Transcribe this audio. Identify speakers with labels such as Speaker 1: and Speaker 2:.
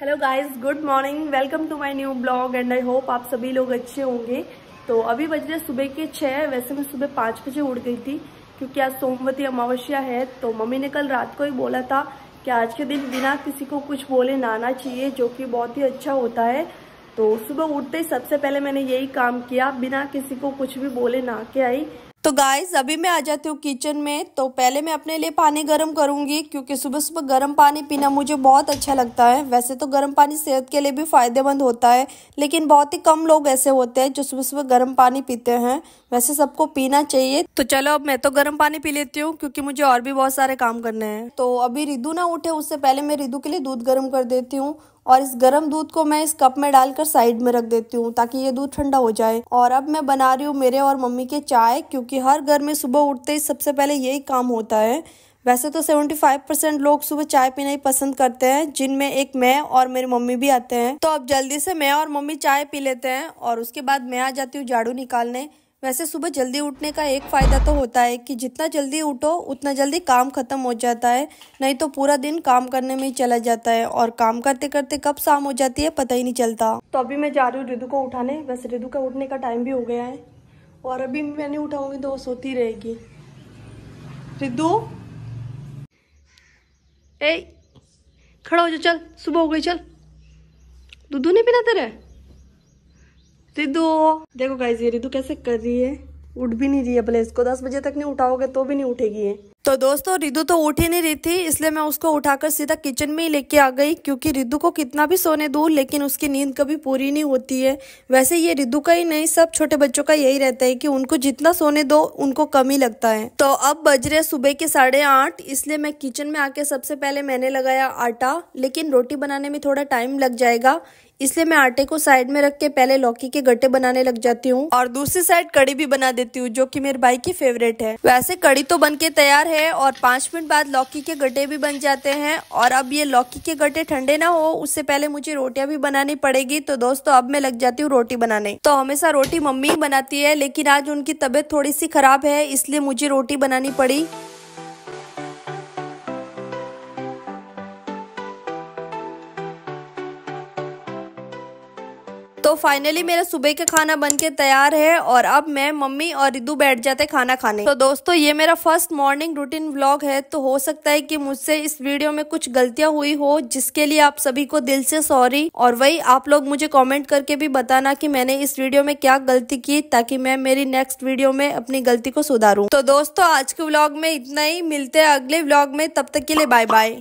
Speaker 1: hello guys good morning welcome to my new blog and I hope आप सभी लोग अच्छे होंगे तो अभी बज रहे सुबह के छः वैसे मैं सुबह पाँच बजे उड़ गई थी क्योंकि आज सोमवती अमावस्या है तो मम्मी ने कल रात को ही बोला था कि आज के दिन बिना किसी को कुछ बोले नाना चाहिए जो कि बहुत ही अच्छा होता है तो सुबह उठते ही सबसे पहले मैंने यही काम किया बिना किसी को कुछ भी बोले ना के आई तो गाइस अभी मैं आ जाती हूँ किचन में तो पहले मैं अपने लिए पानी गर्म करूँगी क्योंकि सुबह सुबह गर्म पानी पीना मुझे बहुत अच्छा लगता है वैसे तो गर्म पानी सेहत के लिए भी फ़ायदेमंद होता है लेकिन बहुत ही कम लोग ऐसे होते हैं जो सुबह सुबह गर्म पानी पीते हैं वैसे सबको पीना चाहिए तो चलो अब मैं तो गर्म पानी पी लेती हूँ क्योंकि मुझे और भी बहुत सारे काम करने हैं तो अभी रिदू ना उठे उससे पहले मैं रिदू के लिए दूध गर्म कर देती हूँ और इस गर्म दूध को मैं इस कप में डालकर साइड में रख देती हूँ ताकि ये दूध ठंडा हो जाए और अब मैं बना रही हूँ मेरे और मम्मी के चाय क्योंकि हर घर में सुबह उठते ही सबसे पहले यही काम होता है वैसे तो 75 परसेंट लोग सुबह चाय पीना ही पसंद करते हैं जिनमें एक मैं और मेरी मम्मी भी आते हैं तो अब जल्दी से मैं और मम्मी चाय पी लेते हैं और उसके बाद मैं आ जाती हूँ झाड़ू निकालने वैसे सुबह जल्दी उठने का एक फ़ायदा तो होता है कि जितना जल्दी उठो उतना जल्दी काम ख़त्म हो जाता है नहीं तो पूरा दिन काम करने में ही चला जाता है और काम करते करते कब शाम हो जाती है पता ही नहीं चलता तो अभी मैं जा रही हूँ रिदु को उठाने वैसे रिदु का उठने का टाइम भी हो गया है और अभी मैं नहीं उठाऊँगी तो वो सोती रहेगी रिदु ए खड़ा हो जाओ चल सुबह हो गई चल दूध नहीं पीना तेरे रिदु देखो गाइज ये रिदु कैसे कर रही है उठ भी नहीं रही है भले इसको दस बजे तक नहीं उठाओगे तो भी नहीं उठेगी ये तो दोस्तों रिदु तो उठ ही नहीं रही थी इसलिए मैं उसको उठाकर सीधा किचन में ही लेके आ गई क्योंकि रिदु को कितना भी सोने दूँ लेकिन उसकी नींद कभी पूरी नहीं होती है वैसे ये रिदु का ही नहीं सब छोटे बच्चों का यही रहता है कि उनको जितना सोने दो उनको कम ही लगता है तो अब बज रहे सुबह के साढ़े आठ इसलिए मैं किचन में आके सबसे पहले मैंने लगाया आटा लेकिन रोटी बनाने में थोड़ा टाइम लग जाएगा इसलिए मैं आटे को साइड में रख के पहले लौकी के गट्टे बनाने लग जाती हूँ और दूसरी साइड कड़ी भी बना देती हूँ जो कि मेरे भाई की फेवरेट है वैसे कड़ी तो बन के तैयार है है और पाँच मिनट बाद लौकी के गड्ढे भी बन जाते हैं और अब ये लौकी के गड्ढे ठंडे ना हो उससे पहले मुझे रोटियां भी बनानी पड़ेगी तो दोस्तों अब मैं लग जाती हूँ रोटी बनाने तो हमेशा रोटी मम्मी ही बनाती है लेकिन आज उनकी तबीयत थोड़ी सी खराब है इसलिए मुझे रोटी बनानी पड़ी तो फाइनली मेरा सुबह का खाना बन के तैयार है और अब मैं मम्मी और रिदू बैठ जाते खाना खाने तो दोस्तों ये मेरा फर्स्ट मॉर्निंग रूटीन व्लॉग है तो हो सकता है कि मुझसे इस वीडियो में कुछ गलतियां हुई हो जिसके लिए आप सभी को दिल से सॉरी और वही आप लोग मुझे कॉमेंट करके भी बताना की मैंने इस वीडियो में क्या गलती की ताकि मैं मेरी नेक्स्ट वीडियो में अपनी गलती को सुधारू तो दोस्तों आज के व्लॉग में इतना ही मिलते हैं अगले व्लॉग में तब तक के लिए बाय बाय